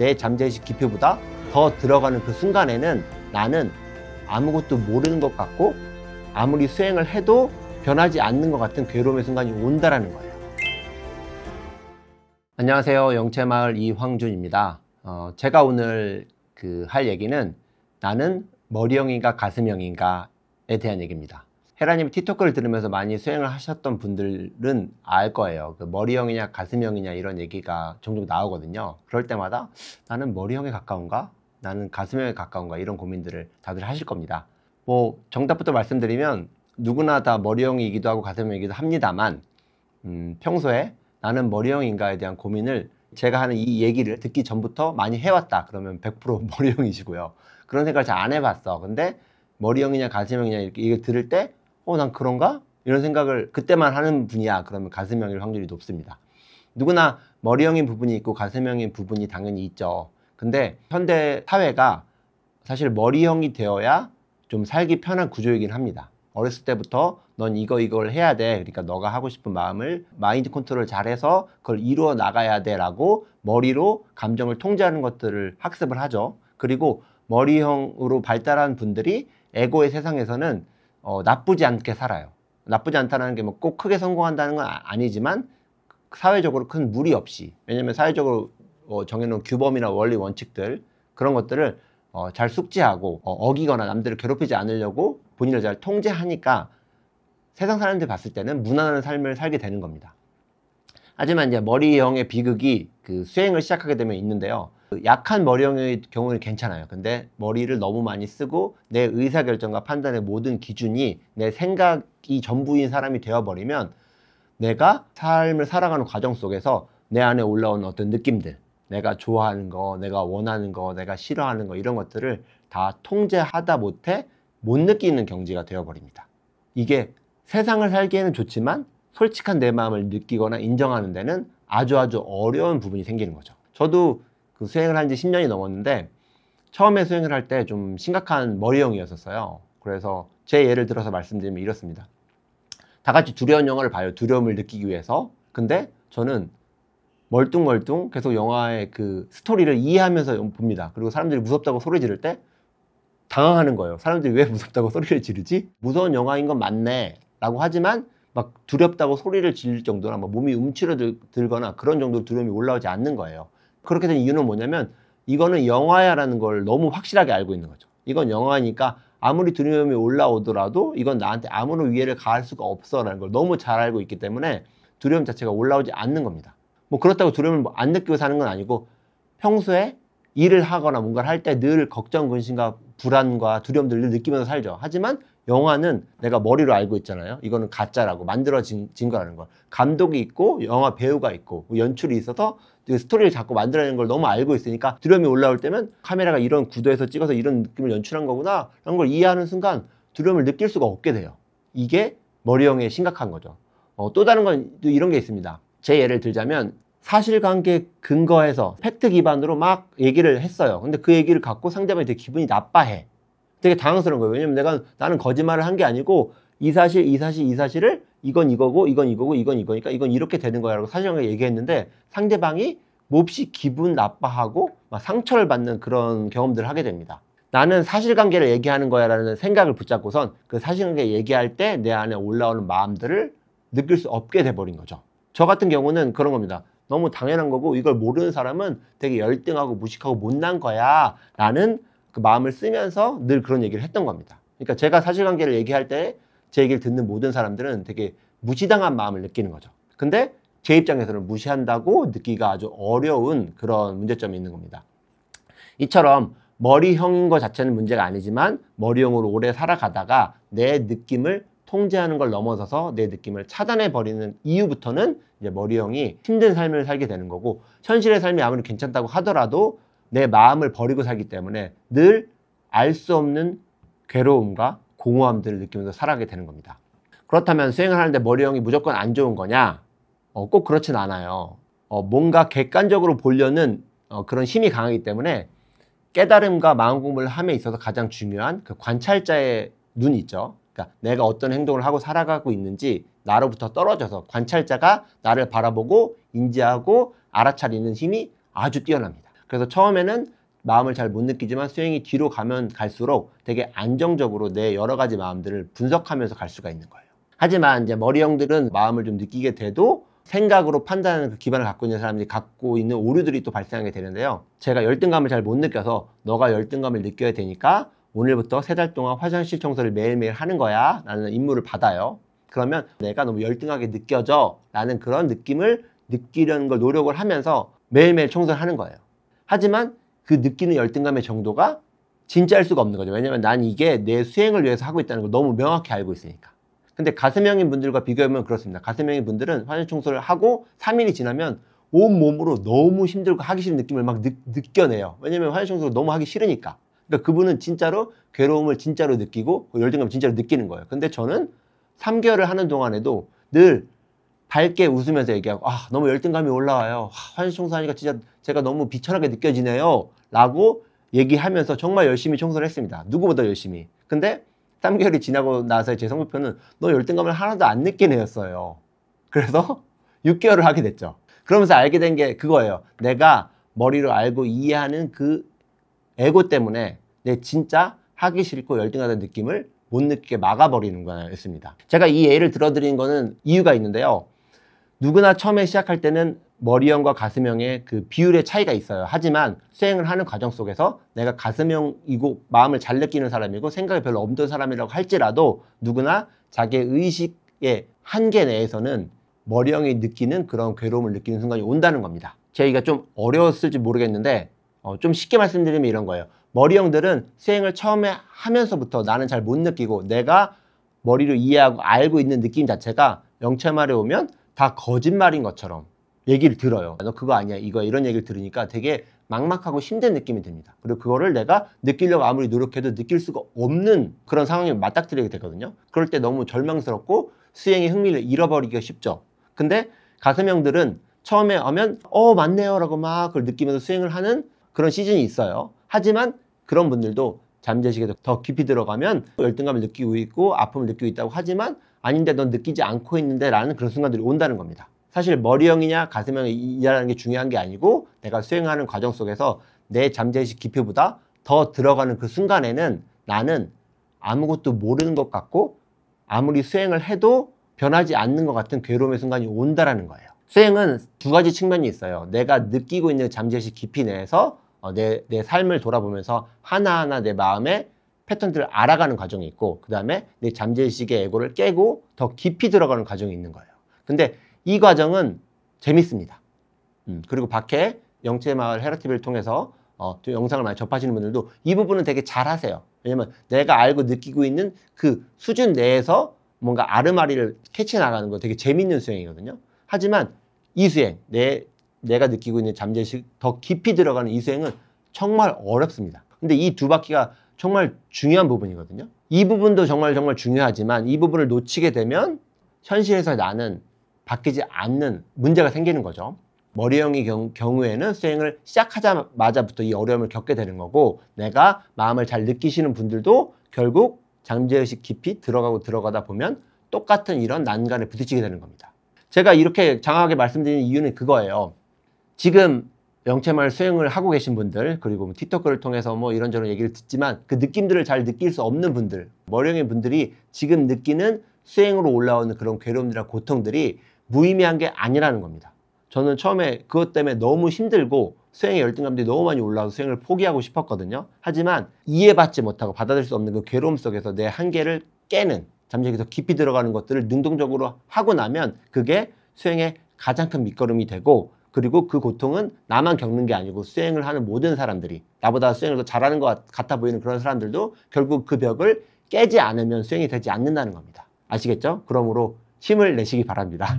내 잠재의식 깊이보다 더 들어가는 그 순간에는 나는 아무것도 모르는 것 같고 아무리 수행을 해도 변하지 않는 것 같은 괴로움의 순간이 온다라는 거예요. 안녕하세요. 영채마을 이황준입니다. 어, 제가 오늘 그할 얘기는 나는 머리형인가 가슴형인가에 대한 얘기입니다. 헤라님이 티토크를 들으면서 많이 수행을 하셨던 분들은 알 거예요. 그 머리형이냐 가슴형이냐 이런 얘기가 종종 나오거든요. 그럴 때마다 나는 머리형에 가까운가? 나는 가슴형에 가까운가? 이런 고민들을 다들 하실 겁니다. 뭐 정답부터 말씀드리면 누구나 다 머리형이기도 하고 가슴형이기도 합니다만 음, 평소에 나는 머리형인가에 대한 고민을 제가 하는 이 얘기를 듣기 전부터 많이 해왔다 그러면 100% 머리형이시고요 그런 생각을 잘 안 해봤어 근데 머리형이냐 가슴형이냐 이렇게 이걸 들을 때 어, 난 그런가? 이런 생각을 그때만 하는 분이야. 그러면 가슴형일 확률이 높습니다. 누구나 머리형인 부분이 있고 가슴형인 부분이 당연히 있죠. 근데 현대 사회가 사실 머리형이 되어야 좀 살기 편한 구조이긴 합니다. 어렸을 때부터 넌 이거 이걸 해야 돼. 그러니까 너가 하고 싶은 마음을 마인드 컨트롤 잘해서 그걸 이루어 나가야 돼라고 머리로 감정을 통제하는 것들을 학습을 하죠. 그리고 머리형으로 발달한 분들이 에고의 세상에서는 어, 나쁘지 않게 살아요. 나쁘지 않다는 게 뭐 꼭 크게 성공한다는 건 아, 아니지만 사회적으로 큰 무리 없이 왜냐면 사회적으로 어, 정해놓은 규범이나 원리 원칙들 그런 것들을 어, 잘 숙지하고 어, 기거나 남들을 괴롭히지 않으려고 본인을 잘 통제하니까 세상 사람들 봤을 때는 무난한 삶을 살게 되는 겁니다. 하지만 이제 머리형의 비극이 그 수행을 시작하게 되면 있는데요. 그 약한 머리형의 경우는 괜찮아요. 근데 머리를 너무 많이 쓰고 내 의사결정과 판단의 모든 기준이 내 생각이 전부인 사람이 되어버리면 내가 삶을 살아가는 과정 속에서 내 안에 올라온 어떤 느낌들 내가 좋아하는 거, 내가 원하는 거, 내가 싫어하는 거 이런 것들을 다 통제하다 못해 못 느끼는 경지가 되어버립니다. 이게 세상을 살기에는 좋지만 솔직한 내 마음을 느끼거나 인정하는 데는 아주 아주 어려운 부분이 생기는 거죠. 저도 그 수행을 한 지 10년이 넘었는데 처음에 수행을 할 때 좀 심각한 머리형이었었어요. 그래서 제 예를 들어서 말씀드리면 이렇습니다. 다 같이 두려운 영화를 봐요. 두려움을 느끼기 위해서. 근데 저는 멀뚱멀뚱 계속 영화의 그 스토리를 이해하면서 봅니다. 그리고 사람들이 무섭다고 소리 지를 때 당황하는 거예요. 사람들이 왜 무섭다고 소리를 지르지? 무서운 영화인 건 맞네. 라고 하지만 막 두렵다고 소리를 지를 정도나 막 몸이 움츠러들거나 그런 정도로 두려움이 올라오지 않는 거예요. 그렇게 된 이유는 뭐냐면 이거는 영화야라는 걸 너무 확실하게 알고 있는 거죠. 이건 영화니까 아무리 두려움이 올라오더라도 이건 나한테 아무런 위해를 가할 수가 없어라는 걸 너무 잘 알고 있기 때문에 두려움 자체가 올라오지 않는 겁니다. 뭐 그렇다고 두려움을 뭐안 느끼고 사는 건 아니고 평소에 일을 하거나 뭔가를 할 때 늘 걱정, 근심과 불안과 두려움들을 느끼면서 살죠. 하지만 영화는 내가 머리로 알고 있잖아요. 이거는 가짜라고 만들어진 거라는 거. 감독이 있고 영화 배우가 있고 뭐 연출이 있어서 그 스토리를 자꾸 만들어내는 걸 너무 알고 있으니까 두려움이 올라올 때면 카메라가 이런 구도에서 찍어서 이런 느낌을 연출한 거구나 라는 걸 이해하는 순간 두려움을 느낄 수가 없게 돼요. 이게 머리형의 심각한 거죠. 어, 또 다른 건 또 이런 게 있습니다. 제 예를 들자면 사실관계 근거해서 팩트 기반으로 막 얘기를 했어요. 근데 그 얘기를 갖고 상대방이 되게 기분이 나빠해. 되게 당황스러운 거예요. 왜냐면 내가 나는 거짓말을 한 게 아니고 이 사실, 이 사실, 이 사실을 이건 이거고 이건 이거고 이건 이거니까 이건 이렇게 되는 거야라고 사실상 얘기했는데 상대방이 몹시 기분 나빠하고 막 상처를 받는 그런 경험들을 하게 됩니다. 나는 사실관계를 얘기하는 거야라는 생각을 붙잡고선 그 사실관계 얘기할 때 내 안에 올라오는 마음들을 느낄 수 없게 돼버린 거죠. 저 같은 경우는 그런 겁니다. 너무 당연한 거고 이걸 모르는 사람은 되게 열등하고 무식하고 못난 거야 라는 그 마음을 쓰면서 늘 그런 얘기를 했던 겁니다. 그러니까 제가 사실관계를 얘기할 때제 얘기를 듣는 모든 사람들은 되게 무시당한 마음을 느끼는 거죠. 근데 제 입장에서는 무시한다고 느끼기가 아주 어려운 그런 문제점이 있는 겁니다. 이처럼 머리형인 것 자체는 문제가 아니지만 머리형으로 오래 살아가다가 내 느낌을 통제하는 걸 넘어서서 내 느낌을 차단해 버리는 이유부터는 이제 머리형이 힘든 삶을 살게 되는 거고 현실의 삶이 아무리 괜찮다고 하더라도 내 마음을 버리고 살기 때문에 늘 알 수 없는 괴로움과 공허함들을 느끼면서 살아가게 되는 겁니다. 그렇다면 수행을 하는데 머리형이 무조건 안 좋은 거냐? 어, 꼭 그렇진 않아요. 어, 뭔가 객관적으로 보려는 어, 그런 힘이 강하기 때문에 깨달음과 마음 공부를 함에 있어서 가장 중요한 그 관찰자의 눈이 있죠. 그러니까 내가 어떤 행동을 하고 살아가고 있는지 나로부터 떨어져서 관찰자가 나를 바라보고 인지하고 알아차리는 힘이 아주 뛰어납니다. 그래서 처음에는 마음을 잘 못 느끼지만 수행이 뒤로 가면 갈수록 되게 안정적으로 내 여러 가지 마음들을 분석하면서 갈 수가 있는 거예요. 하지만 이제 머리형들은 마음을 좀 느끼게 돼도 생각으로 판단하는 그 기반을 갖고 있는 사람들이 갖고 있는 오류들이 또 발생하게 되는데요. 제가 열등감을 잘 못 느껴서 너가 열등감을 느껴야 되니까 오늘부터 세 달 동안 화장실 청소를 매일매일 하는 거야 라는 임무를 받아요. 그러면 내가 너무 열등하게 느껴져 라는 그런 느낌을 느끼려는 걸 노력을 하면서 매일매일 청소를 하는 거예요. 하지만 그 느끼는 열등감의 정도가 진짜일 수가 없는 거죠. 왜냐면 난 이게 내 수행을 위해서 하고 있다는 걸 너무 명확히 알고 있으니까. 근데 가슴형인 분들과 비교하면 그렇습니다. 가슴형인 분들은 화장 청소를 하고 3일이 지나면 온몸으로 너무 힘들고 하기 싫은 느낌을 막 느, 느껴내요. 왜냐면 화장 청소를 너무 하기 싫으니까. 그러니까 그분은 진짜로 괴로움을 진짜로 느끼고 그 열등감을 진짜로 느끼는 거예요. 근데 저는 3개월을 하는 동안에도 늘 밝게 웃으면서 얘기하고 아 너무 열등감이 올라와요. 화장실 청소하니까 진짜 제가 너무 비천하게 느껴지네요. 라고 얘기하면서 정말 열심히 청소를 했습니다. 누구보다 열심히. 근데 3개월이 지나고 나서 제 성적표는 너 열등감을 하나도 안 느낀 애였어요. 그래서 6개월을 하게 됐죠. 그러면서 알게 된 게 그거예요. 내가 머리로 알고 이해하는 그 에고 때문에 내 진짜 하기 싫고 열등하다는 느낌을 못 느끼게 막아버리는 거였습니다. 제가 이 예를 들어드린 거는 이유가 있는데요. 누구나 처음에 시작할 때는 머리형과 가슴형의 그 비율의 차이가 있어요. 하지만 수행을 하는 과정 속에서 내가 가슴형이고 마음을 잘 느끼는 사람이고 생각이 별로 없는 사람이라고 할지라도 누구나 자기의 의식의 한계 내에서는 머리형이 느끼는 그런 괴로움을 느끼는 순간이 온다는 겁니다. 제가 좀 어려웠을지 모르겠는데 어, 좀 쉽게 말씀드리면 이런 거예요. 머리형들은 수행을 처음에 하면서부터 나는 잘 못 느끼고 내가 머리로 이해하고 알고 있는 느낌 자체가 영체말에 오면 다 거짓말인 것처럼 얘기를 들어요. 너 그거 아니야. 이거 이런 얘기를 들으니까 되게 막막하고 힘든 느낌이 듭니다. 그리고 그거를 내가 느끼려고 아무리 노력해도 느낄 수가 없는 그런 상황에 맞닥뜨리게 되거든요. 그럴 때 너무 절망스럽고 수행의 흥미를 잃어버리기가 쉽죠. 근데 가슴형들은 처음에 오면 어 맞네요 라고 막 그걸 느끼면서 수행을 하는 그런 시즌이 있어요. 하지만 그런 분들도 잠재식에 더 깊이 들어가면 열등감을 느끼고 있고 아픔을 느끼고 있다고 하지만 아닌데 넌 느끼지 않고 있는데 라는 그런 순간들이 온다는 겁니다. 사실 머리형이냐 가슴형이냐라는 게 중요한 게 아니고 내가 수행하는 과정 속에서 내 잠재의식 깊이보다 더 들어가는 그 순간에는 나는 아무것도 모르는 것 같고 아무리 수행을 해도 변하지 않는 것 같은 괴로움의 순간이 온다라는 거예요. 수행은 두 가지 측면이 있어요. 내가 느끼고 있는 잠재의식 깊이 내에서 어, 내, 내 삶을 돌아보면서 하나하나 내 마음에 패턴들을 알아가는 과정이 있고 그 다음에 내 잠재의식의 에고를 깨고 더 깊이 들어가는 과정이 있는 거예요. 근데 이 과정은 재밌습니다. 음, 그리고 밖에 영체마을 헤라티비를 통해서 어, 영상을 많이 접하시는 분들도 이 부분은 되게 잘하세요. 왜냐면 내가 알고 느끼고 있는 그 수준 내에서 뭔가 아르마리를 캐치 나가는 거 되게 재밌는 수행이거든요. 하지만 이 수행, 내, 내가 느끼고 있는 잠재의식 더 깊이 들어가는 이 수행은 정말 어렵습니다. 근데 이 두 바퀴가 정말 중요한 부분이거든요. 이 부분도 정말 정말 중요하지만 이 부분을 놓치게 되면 현실에서 나는 바뀌지 않는 문제가 생기는 거죠. 머리형의 경, 경우에는 수행을 시작하자마자부터 이 어려움을 겪게 되는 거고 내가 마음을 잘 느끼시는 분들도 결국 잠재의식 깊이 들어가고 들어가다 보면 똑같은 이런 난간에 부딪히게 되는 겁니다. 제가 이렇게 장황하게 말씀드리는 이유는 그거예요. 지금 영체말 수행을 하고 계신 분들 그리고 뭐 틱톡을 통해서 뭐 이런저런 얘기를 듣지만 그 느낌들을 잘 느낄 수 없는 분들 머령인 분들이 지금 느끼는 수행으로 올라오는 그런 괴로움이나 고통들이 무의미한 게 아니라는 겁니다. 저는 처음에 그것 때문에 너무 힘들고 수행의 열등감들이 너무 많이 올라와서 수행을 포기하고 싶었거든요. 하지만 이해받지 못하고 받아들일 수 없는 그 괴로움 속에서 내 한계를 깨는 잠시 재더 깊이 들어가는 것들을 능동적으로 하고 나면 그게 수행의 가장 큰 밑거름이 되고 그리고 그 고통은 나만 겪는 게 아니고 수행을 하는 모든 사람들이 나보다 수행을 더 잘하는 것 같아 보이는 그런 사람들도 결국 그 벽을 깨지 않으면 수행이 되지 않는다는 겁니다. 아시겠죠? 그러므로 힘을 내시기 바랍니다.